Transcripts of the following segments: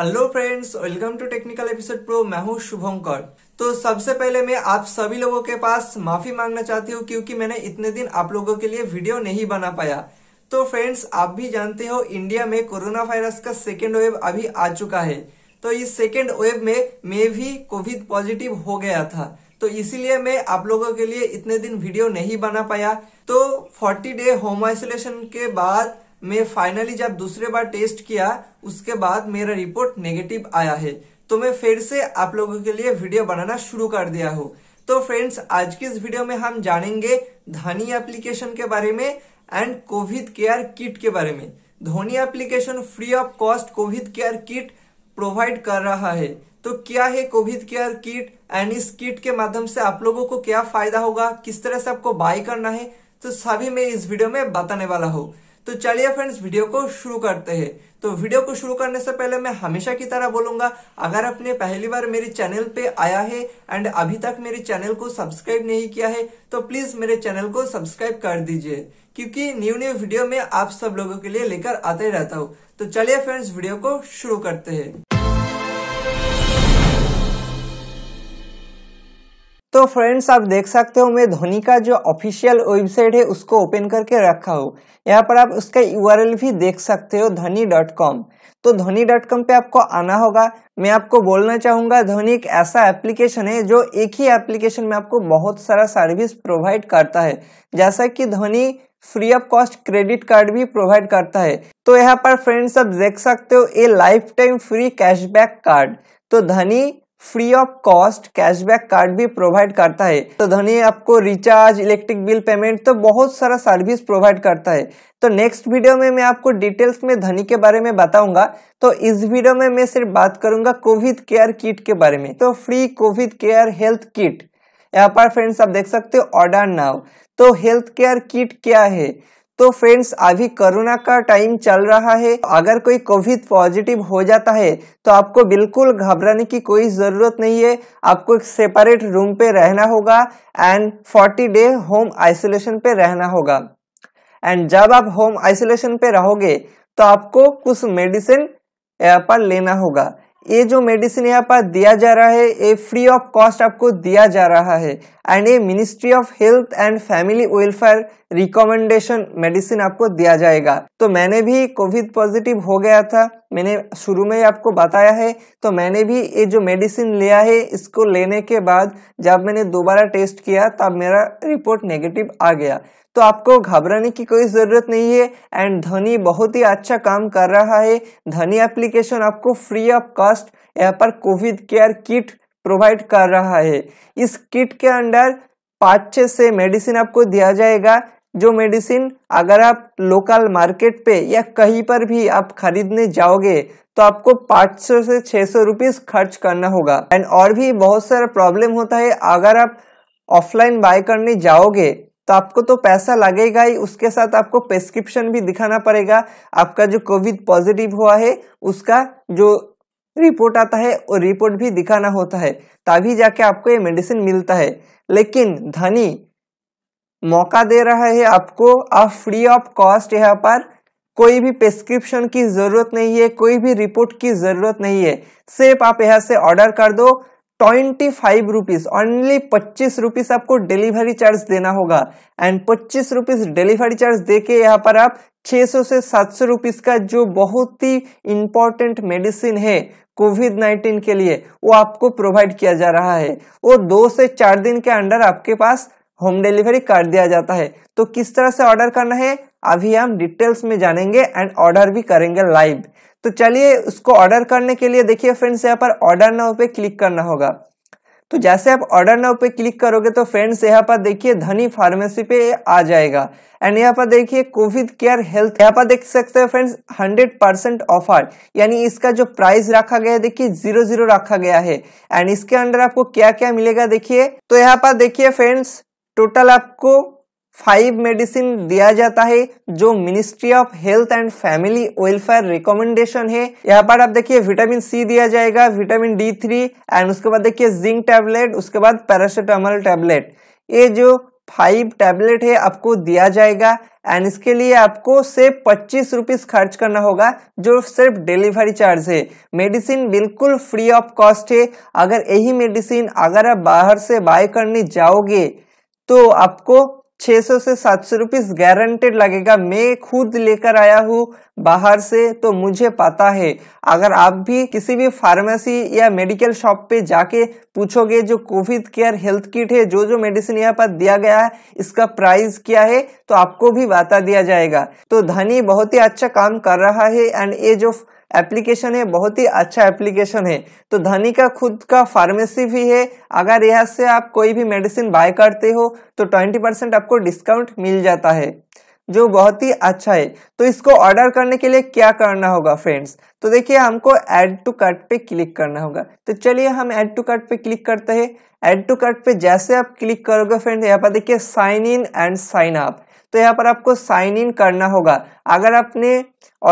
hello friends welcome to technical episode pro मैं हूं शुभंकर तो सबसे पहले मैं आप सभी लोगों के पास माफी मांगना चाहती हूं क्योंकि मैंने इतने दिन आप लोगों के लिए वीडियो नहीं बना पाया तो फ्रेंड्स आप भी जानते हो इंडिया में कोरोना वायरस का सेकेंड वेव अभी आ चुका है तो इस सेकेंड वेव में मैं भी कोविड पॉजिटिव हो गया था तो इसीलिए मैं आप लोगों के लिए इतने दिन वीडियो नहीं बना पाया तो फोर्टी डे होम आइसोलेशन के बाद मैं फाइनली जब दूसरे बार टेस्ट किया उसके बाद मेरा रिपोर्ट नेगेटिव आया है तो मैं फिर से आप लोगों के लिए वीडियो बनाना शुरू कर दिया हूँ तो फ्रेंड्स आज की इस वीडियो में हम जानेंगे धनी एप्लीकेशन के बारे में एंड कोविड केयर किट के बारे में Dhani application free of cost covid care kit provide कर रहा है तो क्या है कोविड केयर किट एंड इस किट के माध्यम से आप लोगों को क्या फायदा होगा किस तरह से आपको बाय करना है तो सभी मैं इस वीडियो में बताने वाला हूँ तो चलिए फ्रेंड्स वीडियो को शुरू करते हैं तो वीडियो को शुरू करने से पहले मैं हमेशा की तरह बोलूंगा अगर आपने पहली बार मेरे चैनल पे आया है एंड अभी तक मेरे चैनल को सब्सक्राइब नहीं किया है तो प्लीज मेरे चैनल को सब्सक्राइब कर दीजिए क्योंकि न्यू न्यू वीडियो में आप सब लोगों के लिए लेकर आते रहता हूँ तो चलिए फ्रेंड्स वीडियो को शुरू करते हैं तो फ्रेंड्स आप देख सकते हो मैं धोनी का जो ऑफिशियल वेबसाइट है उसको ओपन करके रखा हो यहाँ पर आप उसका यूआरएल भी देख सकते हो धोनी डॉट कॉम तो धोनी डॉट कॉम पर आपको आना होगा मैं आपको बोलना चाहूँगा धोनी एक ऐसा एप्लीकेशन है जो एक ही एप्लीकेशन में आपको बहुत सारा सर्विस प्रोवाइड करता है जैसा कि Dhani free of cost credit card भी प्रोवाइड करता है तो यहाँ पर फ्रेंड्स आप देख सकते हो ये lifetime free cashback card तो Dhani free of cost cashback card भी प्रोवाइड करता है तो धनी आपको रिचार्ज इलेक्ट्रिक बिल पेमेंट तो बहुत सारा सर्विस प्रोवाइड करता है तो नेक्स्ट वीडियो में मैं आपको डिटेल्स में धनी के बारे में बताऊंगा तो इस वीडियो में मैं सिर्फ बात करूंगा कोविड केयर किट के बारे में तो free covid care health kit यहाँ पर फ्रेंड्स आप देख सकते हो ऑर्डर नाउ तो हेल्थ केयर किट क्या है तो फ्रेंड्स अभी कोरोना का टाइम चल रहा है अगर कोई कोविड पॉजिटिव हो जाता है तो आपको बिल्कुल घबराने की कोई ज़रूरत नहीं है आपको एक सेपरेट रूम पे रहना होगा and forty day home isolation पे रहना होगा एंड जब आप होम आइसोलेशन पे रहोगे तो आपको कुछ मेडिसिन पर लेना होगा ये जो मेडिसिन यहाँ पर दिया जा रहा है ये फ्री ऑफ कॉस्ट आपको दिया जा रहा है एंड ये ministry of health and family welfare recommendation medicine आपको दिया जाएगा तो मैंने भी कोविड पॉजिटिव हो गया था मैंने शुरू में आपको बताया है तो मैंने भी ये जो मेडिसिन लिया है इसको लेने के बाद जब मैंने दोबारा टेस्ट किया तब मेरा रिपोर्ट नेगेटिव आ गया तो आपको घबराने की कोई ज़रूरत नहीं है एंड धनी बहुत ही अच्छा काम कर रहा है धनी एप्लीकेशन आपको फ्री ऑफ कॉस्ट यहाँ पर कोविड केयर किट प्रोवाइड कर रहा है इस किट के अंडर पाँच छः से मेडिसिन आपको दिया जाएगा जो मेडिसिन अगर आप लोकल मार्केट पे या कहीं पर भी आप खरीदने जाओगे तो आपको 500 से 600 सौ रुपीज़ खर्च करना होगा एंड और भी बहुत सारा प्रॉब्लम होता है अगर आप ऑफलाइन बाय करने जाओगे तो आपको तो पैसा लगेगा ही उसके साथ आपको प्रेस्क्रिप्शन भी दिखाना पड़ेगा आपका जो कोविड पॉजिटिव हुआ है उसका जो रिपोर्ट आता है और रिपोर्ट भी दिखाना होता है तभी जाके आपको ये मेडिसिन मिलता है लेकिन धनी मौका दे रहा है आपको आप फ्री ऑफ कॉस्ट यहाँ पर कोई भी प्रेस्क्रिप्शन की ज़रूरत नहीं है कोई भी रिपोर्ट की ज़रूरत नहीं है सिर्फ आप यहाँ से ऑर्डर कर दो ट्वेंटी फाइव रुपीज ऑनली पच्चीस रुपीज आपको डिलीवरी चार्ज देना होगा एंड पच्चीस रुपीज डिलीवरी चार्ज देके यहाँ पर आप 600 से 700 रुपीज का जो बहुत ही इंपॉर्टेंट मेडिसिन है कोविड 19 के लिए वो आपको प्रोवाइड किया जा रहा है वो दो से चार दिन के अंडर आपके पास होम डिलीवरी कर दिया जाता है तो किस तरह से ऑर्डर करना है अभी हम डिटेल्स में जानेंगे एंड ऑर्डर भी करेंगे लाइव तो चलिए उसको ऑर्डर करने के लिए देखिए फ्रेंड्स यहाँ पर ऑर्डर नाउ पे क्लिक करना होगा तो जैसे आप ऑर्डर नाउ पे क्लिक करोगे तो फ्रेंड्स यहाँ पर देखिए धनी फार्मेसी पे आ जाएगा एंड यहाँ पर देखिए कोविड केयर हेल्थ यहाँ पर देख सकते हैं फ्रेंड्स हंड्रेड परसेंट ऑफर यानी इसका जो प्राइस रखा गया है देखिए जीरो जीरो रखा गया है एंड इसके अंडर आपको क्या क्या मिलेगा देखिए तो यहाँ पर देखिए फ्रेंड्स टोटल आपको फाइव मेडिसिन दिया जाता है जो ministry of health and family welfare recommendation है यहाँ पर आप देखिए विटामिन सी दिया जाएगा विटामिन डी थ्री एंड उसके बाद देखिए जिंक टैबलेट उसके बाद पैरासीटामोल टैबलेट ये जो फाइव टैबलेट है आपको दिया जाएगा एंड इसके लिए आपको सिर्फ पच्चीस रुपीज खर्च करना होगा जो सिर्फ डिलीवरी चार्ज है मेडिसिन बिल्कुल फ्री ऑफ कॉस्ट है अगर यही मेडिसिन अगर आप बाहर से बाय करने जाओगे तो आपको 600 से सात सौ रुपीज गारंटेड लगेगा मैं खुद लेकर आया हूँ बाहर से तो मुझे पता है अगर आप भी किसी भी फार्मेसी या मेडिकल शॉप पे जाके पूछोगे जो कोविड केयर हेल्थ किट है जो जो मेडिसिन यहाँ पर दिया गया है इसका प्राइस क्या है तो आपको भी बता दिया जाएगा तो धनी बहुत ही अच्छा काम कर रहा है एंड ये जो एप्लीकेशन है बहुत ही अच्छा एप्लीकेशन है तो धनी का खुद का फार्मेसी भी है अगर यहाँ से आप कोई भी मेडिसिन बाय करते हो तो ट्वेंटी परसेंट आपको डिस्काउंट मिल जाता है जो बहुत ही अच्छा है तो इसको ऑर्डर करने के लिए क्या करना होगा फ्रेंड्स तो देखिए हमको ऐड टू कार्ट पे क्लिक करना होगा तो चलिए हम ऐड टू कार्ट पे क्लिक करते हैं ऐड टू कार्ट पे जैसे आप क्लिक करोगे फ्रेंड्स यहाँ पर देखिए sign in and sign up तो यहाँ पर आपको साइन इन करना होगा अगर आपने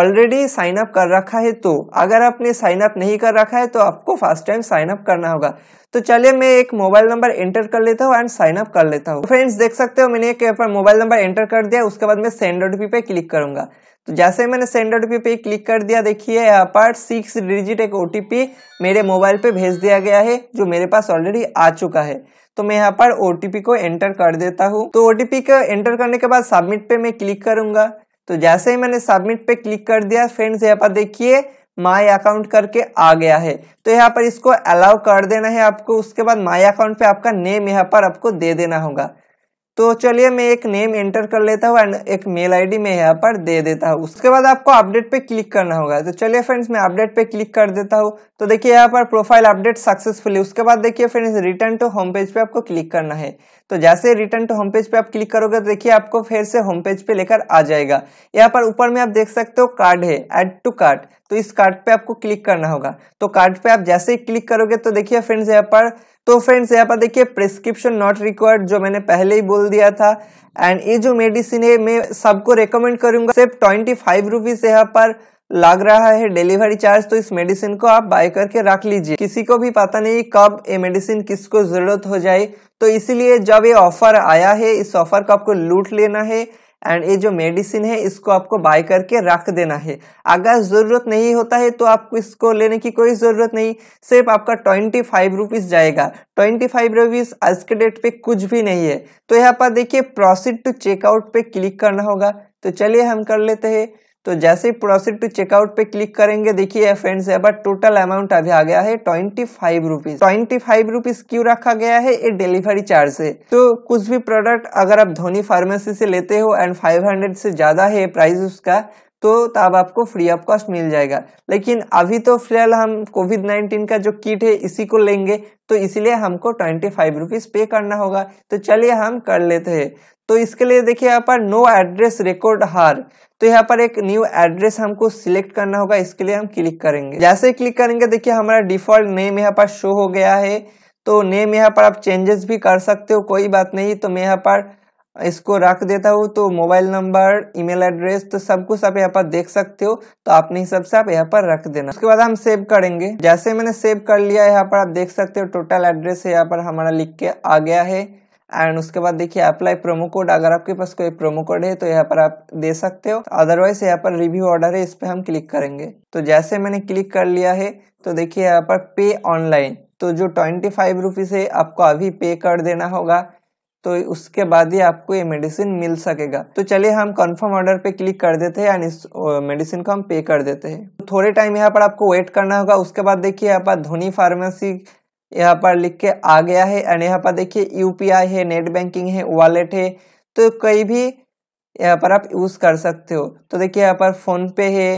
ऑलरेडी साइन अप कर रखा है तो अगर आपने साइन अप नहीं कर रखा है तो आपको फर्स्ट टाइम साइन अप करना होगा तो चलिए मैं एक मोबाइल नंबर एंटर कर लेता हूँ एंड साइन अप कर लेता हूँ फ्रेंड्स देख सकते हो मैंने एक यहाँ पर मोबाइल नंबर एंटर कर दिया उसके बाद मैं सेंड ओटीपी पे क्लिक करूंगा तो जैसे मैंने सेंड ओटीपी पे क्लिक कर दिया देखिए यहाँ पर सिक्स डिजिट एक ओटीपी मेरे मोबाइल पे भेज दिया गया है जो मेरे पास ऑलरेडी आ चुका है तो मैं यहाँ पर ओ को एंटर कर देता हूँ तो ओ को एंटर करने के बाद सबमिट पे मैं क्लिक करूंगा तो जैसे ही मैंने सबमिट पे क्लिक कर दिया फ्रेंड्स यहाँ पर देखिए माई अकाउंट करके आ गया है तो यहाँ पर इसको अलाउ कर देना है आपको उसके बाद माई अकाउंट पे आपका नेम यहाँ पर आपको दे देना होगा तो चलिए मैं एक नेम एंटर कर लेता हूँ एंड एक मेल आईडी मैं यहाँ पर दे देता हूँ उसके बाद आपको अपडेट पे क्लिक करना होगा तो चलिए फ्रेंड्स मैं अपडेट पे क्लिक कर देता हूँ तो देखिए यहाँ पर प्रोफाइल अपडेट सक्सेसफुली उसके बाद देखिए friends return to home page पे आपको क्लिक करना है तो जैसे रिटर्न टू होम पेज पे आप क्लिक करोगे तो देखिए आपको फिर से होम पेज पे लेकर आ जाएगा यहाँ पर ऊपर में आप देख सकते हो कार्ड है एड टू कार्ड तो इस कार्ड पे आपको क्लिक करना होगा तो कार्ड पे आप जैसे ही क्लिक करोगे तो देखिए फ्रेंड्स यहाँ पर तो फ्रेंड्स यहाँ पर देखिए प्रिस्क्रिप्शन नॉट रिक्वायर्ड जो मैंने पहले ही बोल दिया था एंड ये जो मेडिसिन है मैं सबको रिकमेंड करूंगा सिर्फ ट्वेंटी फाइव रुपीज यहाँ पर लग रहा है डिलीवरी चार्ज तो इस मेडिसिन को आप बाय करके रख लीजिए किसी को भी पता नहीं कब ये मेडिसिन किसको ज़रूरत हो जाए तो इसीलिए जब ये ऑफर आया है इस ऑफर को आपको लूट लेना है एंड ये जो मेडिसिन है इसको आपको बाय करके रख देना है अगर ज़रूरत नहीं होता है तो आपको इसको लेने की कोई ज़रूरत नहीं सिर्फ आपका ट्वेंटी फाइव रुपीज़ जाएगा ट्वेंटी फाइव रुपीज़ आज के डेट पे कुछ भी नहीं है तो यहाँ पर देखिए प्रोसीड टू चेकआउट पे क्लिक करना होगा तो चलिए हम कर लेते हैं तो जैसे ही प्रोसीड टू चेकआउट पे क्लिक करेंगे देखिए फ्रेंड्स यहाँ पर टोटल अमाउंट अभी आ गया है twenty five rupees twenty five rupees क्यों रखा गया है ये डिलीवरी चार्ज से तो कुछ भी प्रोडक्ट अगर आप धोनी फार्मेसी से लेते हो एंड फाइव हंड्रेड से ज्यादा है प्राइस उसका तो तब आपको फ्री ऑफ कॉस्ट मिल जाएगा लेकिन अभी तो फिलहाल हम कोविड नाइन्टीन का जो किट है इसी को लेंगे तो इसलिए हमको ट्वेंटी फाइव रुपीज़ पे करना होगा तो चलिए हम कर लेते हैं तो इसके लिए देखिए यहाँ पर नो एड्रेस रिकॉर्ड हार तो यहाँ पर एक न्यू एड्रेस हमको सिलेक्ट करना होगा इसके लिए हम क्लिक करेंगे जैसे ही क्लिक करेंगे देखिए हमारा डिफॉल्ट नेम यहाँ पर शो हो गया है तो नेम यहाँ पर आप चेंजेस भी कर सकते हो कोई बात नहीं तो मैं यहाँ पर इसको रख देता हूँ तो मोबाइल नंबर ईमेल एड्रेस तो सब कुछ आप यहाँ पर देख सकते हो तो अपने हिसाब से आप यहाँ पर रख देना उसके बाद हम सेव करेंगे जैसे मैंने सेव कर लिया यहाँ पर आप देख सकते हो टोटल एड्रेस यहाँ पर हमारा लिख के आ गया है एंड उसके बाद देखिए अप्लाई प्रोमो कोड अगर आपके पास कोई प्रोमो कोड है तो यहाँ पर आप दे सकते हो अदरवाइज यहाँ पर रिव्यू ऑर्डर है इस पर हम क्लिक करेंगे तो जैसे मैंने क्लिक कर लिया है तो देखिए यहाँ पर पे ऑनलाइन तो जो ट्वेंटी फाइव रुपीज़ है आपको अभी पे कर देना होगा तो उसके बाद ही आपको ये मेडिसिन मिल सकेगा तो चलिए हम कंफर्म ऑर्डर पे क्लिक कर देते हैं एंड इस मेडिसिन को हम पे कर देते हैं थोड़े टाइम यहाँ पर आपको वेट करना होगा उसके बाद देखिए यहाँ पर धोनी फार्मेसी यहाँ पर लिख के आ गया है एंड यहाँ पर देखिए यूपीआई है नेट बैंकिंग है वॉलेट है तो कई भी यहाँ पर आप यूज़ कर सकते हो तो देखिए यहाँ पर फोन पे है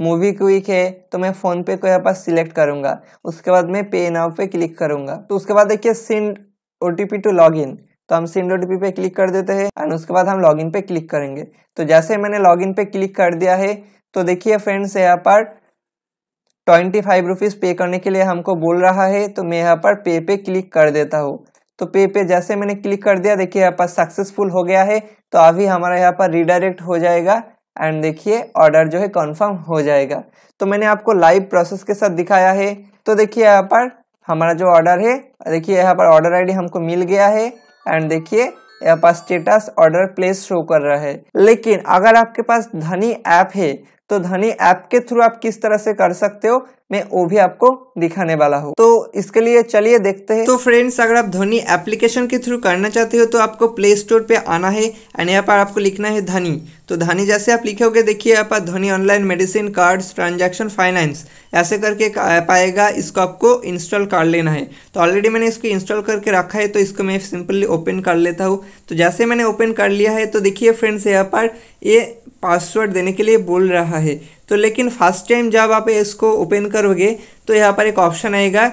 मूवी क्विक है तो मैं फोन पे को यहाँ पर सिलेक्ट करूँगा उसके बाद मैं पे नाउ पे क्लिक करूँगा तो उसके बाद देखिए सिंड ओ टू लॉग इन तो हम सिंड ओ पे क्लिक कर देते हैं एंड उसके बाद हम लॉग पे क्लिक करेंगे तो जैसे मैंने लॉग पे क्लिक कर दिया है तो देखिए फ्रेंड्स यहाँ पर ट्वेंटी फाइव रुपीज़ पे करने के लिए हमको बोल रहा है तो मैं यहाँ पर पे पे क्लिक कर देता हूँ तो पे पे जैसे मैंने क्लिक कर दिया देखिए यहाँ पर सक्सेसफुल हो गया है तो अभी हमारा यहाँ पर रिडायरेक्ट हो जाएगा एंड देखिए ऑर्डर जो है कन्फर्म हो जाएगा तो मैंने आपको लाइव प्रोसेस के साथ दिखाया है तो देखिए यहाँ पर हमारा जो ऑर्डर है देखिए यहाँ पर ऑर्डर आईडी हमको मिल गया है एंड देखिए यहाँ पर स्टेटस ऑर्डर प्लेस शो कर रहा है लेकिन अगर आपके पास धनी ऐप है तो धनी ऐप के थ्रू आप किस तरह से कर सकते हो मैं वो भी आपको दिखाने वाला हूँ तो इसके लिए चलिए देखते हैं तो फ्रेंड्स अगर आप धनी एप्लीकेशन के थ्रू करना चाहते हो तो आपको प्ले स्टोर पे आना है एंड यहाँ पर आपको लिखना है धनी तो धनी जैसे आप लिखोगे देखिए यहाँ पर Dhani online medicine cards transaction finance ऐसे करके ऐप आएगा इसको आपको इंस्टॉल कर लेना है तो ऑलरेडी मैंने इसको इंस्टॉल करके रखा है तो इसको मैं सिंपली ओपन कर लेता हूँ तो जैसे मैंने ओपन कर लिया है तो देखिए फ्रेंड्स यहाँ पर ये पासवर्ड देने के लिए बोल रहा है तो लेकिन फर्स्ट टाइम जब आप इसको ओपन करोगे तो यहाँ पर एक ऑप्शन आएगा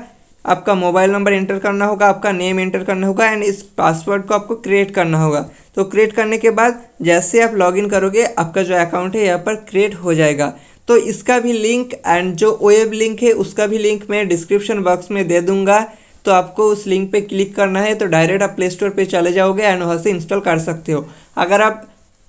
आपका मोबाइल नंबर एंटर करना होगा आपका नेम एंटर करना होगा एंड इस पासवर्ड को आपको क्रिएट करना होगा तो क्रिएट करने के बाद जैसे आप लॉगिन करोगे आपका जो अकाउंट है यहाँ पर क्रिएट हो जाएगा तो इसका भी लिंक एंड जो वेब लिंक है उसका भी लिंक मैं डिस्क्रिप्शन बॉक्स में दे दूंगा तो आपको उस लिंक पे क्लिक करना है तो डायरेक्ट आप प्ले स्टोर पर चले जाओगे एंड वहाँ से इंस्टॉल कर सकते हो अगर आप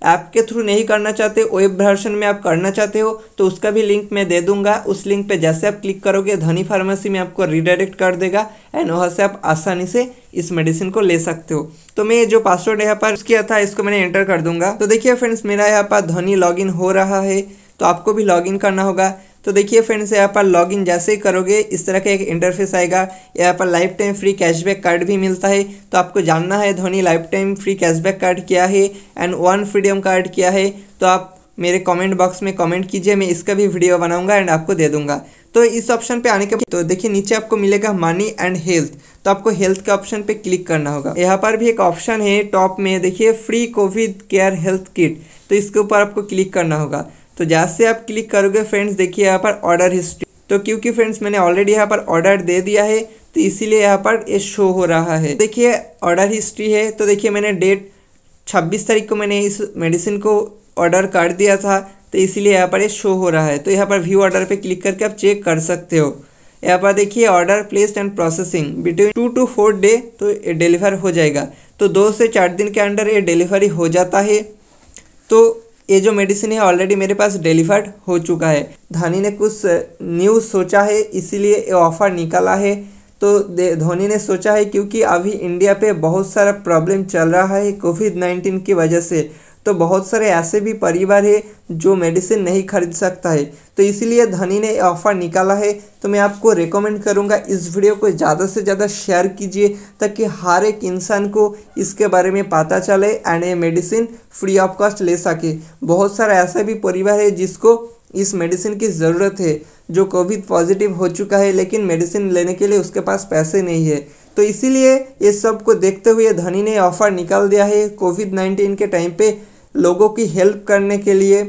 ऐप के थ्रू नहीं करना चाहते वेब वर्जन में आप करना चाहते हो तो उसका भी लिंक मैं दे दूंगा उस लिंक पे जैसे आप क्लिक करोगे धनी फार्मेसी में आपको रिडायरेक्ट कर देगा एंड वहाँ से आप आसानी से इस मेडिसिन को ले सकते हो तो मैं जो पासवर्ड यहाँ पर किया था इसको मैंने एंटर कर दूंगा तो देखिए फ्रेंड्स मेरा यहाँ पर धनी लॉग हो रहा है तो आपको भी लॉग करना होगा तो देखिए फ्रेंड्स यहाँ पर लॉगिन जैसे ही करोगे इस तरह का एक इंटरफेस आएगा यहाँ पर lifetime free cashback card भी मिलता है तो आपको जानना है Dhani lifetime free cashback card क्या है एंड वन फ्रीडम कार्ड क्या है तो आप मेरे कमेंट बॉक्स में कमेंट कीजिए मैं इसका भी वीडियो बनाऊंगा एंड आपको दे दूंगा तो इस ऑप्शन पे आने के तो देखिए नीचे आपको मिलेगा मनी एंड हेल्थ तो आपको हेल्थ के ऑप्शन पे क्लिक करना होगा यहाँ पर भी एक ऑप्शन है टॉप में देखिए free covid care health kit तो इसके ऊपर आपको क्लिक करना होगा तो से आप क्लिक करोगे फ्रेंड्स देखिए यहाँ पर ऑर्डर हिस्ट्री तो क्योंकि फ्रेंड्स मैंने ऑलरेडी यहाँ पर ऑर्डर दे दिया है तो इसीलिए यहाँ पर ये शो हो रहा है देखिए ऑर्डर हिस्ट्री है तो देखिए मैंने डेट 26 तारीख को मैंने इस मेडिसिन को ऑर्डर कर दिया था तो इसीलिए यहाँ पर ये शो हो रहा है तो यहाँ पर व्यू ऑर्डर पर क्लिक करके आप चेक कर सकते हो यहाँ पर देखिए order placed and processing between two to four day तो ये डिलीवर हो जाएगा तो दो से चार दिन के अंडर ये डिलीवरी हो जाता है तो ये जो मेडिसिन है ऑलरेडी मेरे पास डिलीवर्ड हो चुका है धोनी ने कुछ न्यूज़ uh, सोचा है इसीलिए ये ऑफ़र निकाला है तो धोनी ने सोचा है क्योंकि अभी इंडिया पे बहुत सारा प्रॉब्लम चल रहा है कोविड नाइन्टीन की वजह से तो बहुत सारे ऐसे भी परिवार है जो मेडिसिन नहीं खरीद सकता है तो इसीलिए धनी ने ऑफ़र निकाला है तो मैं आपको रेकमेंड करूंगा इस वीडियो को ज़्यादा से ज़्यादा शेयर कीजिए ताकि हर एक इंसान को इसके बारे में पता चले एंड ये मेडिसिन फ्री ऑफ कॉस्ट ले सके बहुत सारा ऐसा भी परिवार है जिसको इस मेडिसिन की ज़रूरत है जो कोविड पॉजिटिव हो चुका है लेकिन मेडिसिन लेने के लिए उसके पास पैसे नहीं है तो इसीलिए ये सब को देखते हुए धनी ने ऑफ़र निकाल दिया है कोविड नाइन्टीन के टाइम पे लोगों की हेल्प करने के लिए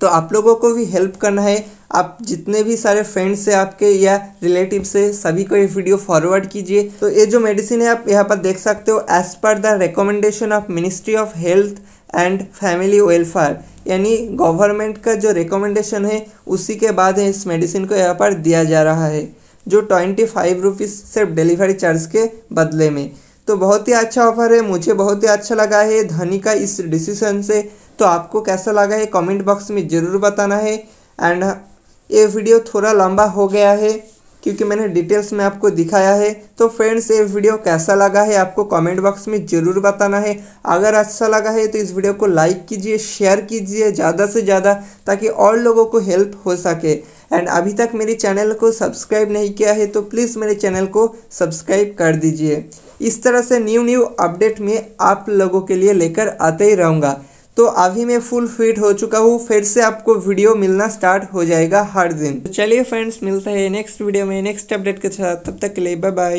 तो आप लोगों को भी हेल्प करना है आप जितने भी सारे फ्रेंड्स से आपके या रिलेटिव से सभी को ये वीडियो फॉरवर्ड कीजिए तो ये जो मेडिसिन है आप यहाँ पर देख सकते हो as per the recommendation of ministry of health and family welfare यानी गवर्नमेंट का जो रिकमेंडेशन है उसी के बाद है इस मेडिसिन को यहाँ पर दिया जा रहा है जो ट्वेंटी फाइव रुपीज़ सिर्फ डिलीवरी चार्ज के बदले में तो बहुत ही अच्छा ऑफर है मुझे बहुत ही अच्छा लगा है धनी का इस डिसीजन से तो आपको कैसा लगा है कमेंट बॉक्स में ज़रूर बताना है एंड ये वीडियो थोड़ा लंबा हो गया है क्योंकि मैंने डिटेल्स में आपको दिखाया है तो फ्रेंड्स ये वीडियो कैसा लगा है आपको कमेंट बॉक्स में ज़रूर बताना है अगर अच्छा लगा है तो इस वीडियो को लाइक कीजिए शेयर कीजिए ज़्यादा से ज़्यादा ताकि और लोगों को हेल्प हो सके एंड अभी तक मेरे चैनल को सब्सक्राइब नहीं किया है तो प्लीज़ मेरे चैनल को सब्सक्राइब कर दीजिए इस तरह से न्यू न्यू अपडेट में आप लोगों के लिए लेकर आते ही रहूँगा तो अभी मैं फुल फिट हो चुका हूँ फिर से आपको वीडियो मिलना स्टार्ट हो जाएगा हर दिन तो चलिए फ्रेंड्स मिलते हैं नेक्स्ट वीडियो में नेक्स्ट अपडेट के साथ तब तक के लिए बाय बाय